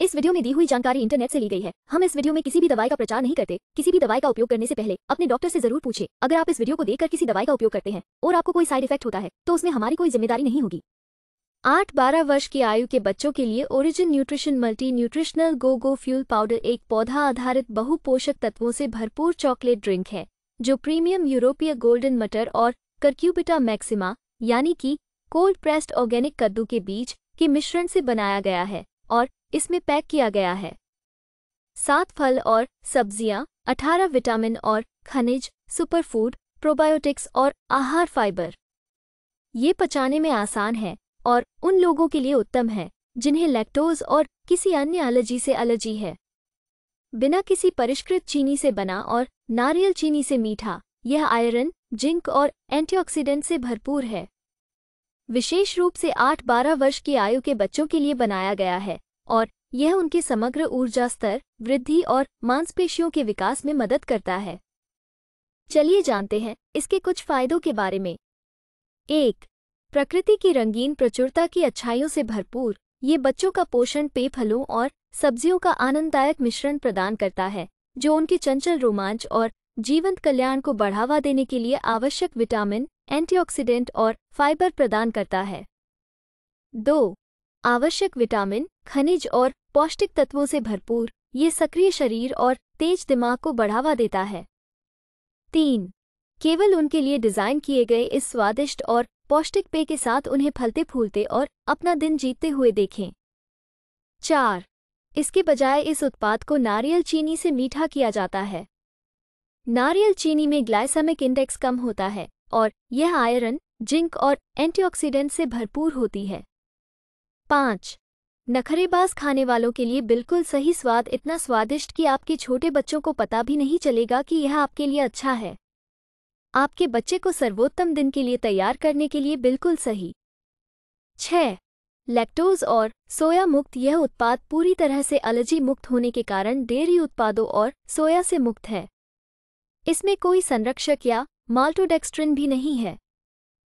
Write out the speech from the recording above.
इस वीडियो में दी हुई जानकारी इंटरनेट से ली गई है हम इस वीडियो में किसी भी दवाई का प्रचार नहीं करते किसी भी दवाई का उपयोग करने से पहले अपने डॉक्टर से जरूर पूछे अगर आप इस वीडियो को देखकर किसी दवाई का उपयोग करते हैं और आपको कोई साइड इफेक्ट होता है तो उसमें हमारी कोई जिम्मेदारी नहीं होगी आठ बारह वर्ष की आयु के बच्चों के लिए origin nutrition multi nutritional go go fuel powder एक पौधा आधारित बहु पोषक तत्वों से भरपूर चॉकलेट ड्रिंक है जो प्रीमियम यूरोपीय गोल्डन मटर और करक्यूबिटा मैक्सिमा यानी कि कोल्ड प्रेस्ड ऑर्गेनिक कद्दू के बीज के मिश्रण से बनाया गया है और इसमें पैक किया गया है सात फल और सब्जियां अठारह विटामिन और खनिज सुपरफूड प्रोबायोटिक्स और आहार फाइबर ये पचाने में आसान है और उन लोगों के लिए उत्तम है जिन्हें लैक्टोज और किसी अन्य एलर्जी से एलर्जी है बिना किसी परिष्कृत चीनी से बना और नारियल चीनी से मीठा यह आयरन जिंक और एंटीऑक्सीडेंट से भरपूर है विशेष रूप से 8-12 वर्ष की आयु के बच्चों के लिए बनाया गया है और यह उनके समग्र ऊर्जा स्तर वृद्धि और मांसपेशियों के विकास में मदद करता है चलिए जानते हैं इसके कुछ फायदों के बारे में एक प्रकृति की रंगीन प्रचुरता की अच्छाइयों से भरपूर ये बच्चों का पोषण पेय फलों और सब्जियों का आनंददायक मिश्रण प्रदान करता है जो उनके चंचल रोमांच और जीवंत कल्याण को बढ़ावा देने के लिए आवश्यक विटामिन एंटीऑक्सीडेंट और फाइबर प्रदान करता है दो आवश्यक विटामिन खनिज और पौष्टिक तत्वों से भरपूर ये सक्रिय शरीर और तेज दिमाग को बढ़ावा देता है तीन केवल उनके लिए डिज़ाइन किए गए इस स्वादिष्ट और पौष्टिक पेय के साथ उन्हें फलते फूलते और अपना दिन जीतते हुए देखें चार इसके बजाय इस उत्पाद को नारियल चीनी से मीठा किया जाता है नारियल चीनी में ग्लाइसमिक इंडेक्स कम होता है और यह आयरन जिंक और एंटीऑक्सीडेंट से भरपूर होती है पाँच नखरेबाज खाने वालों के लिए बिल्कुल सही स्वाद इतना स्वादिष्ट कि आपके छोटे बच्चों को पता भी नहीं चलेगा कि यह आपके लिए अच्छा है आपके बच्चे को सर्वोत्तम दिन के लिए तैयार करने के लिए बिल्कुल सही छः लैक्टोज और सोया मुक्त यह उत्पाद पूरी तरह से एलर्जी मुक्त होने के कारण डेयरी उत्पादों और सोया से मुक्त है इसमें कोई संरक्षक या माल्टोडेक्स्ट्रिन भी नहीं है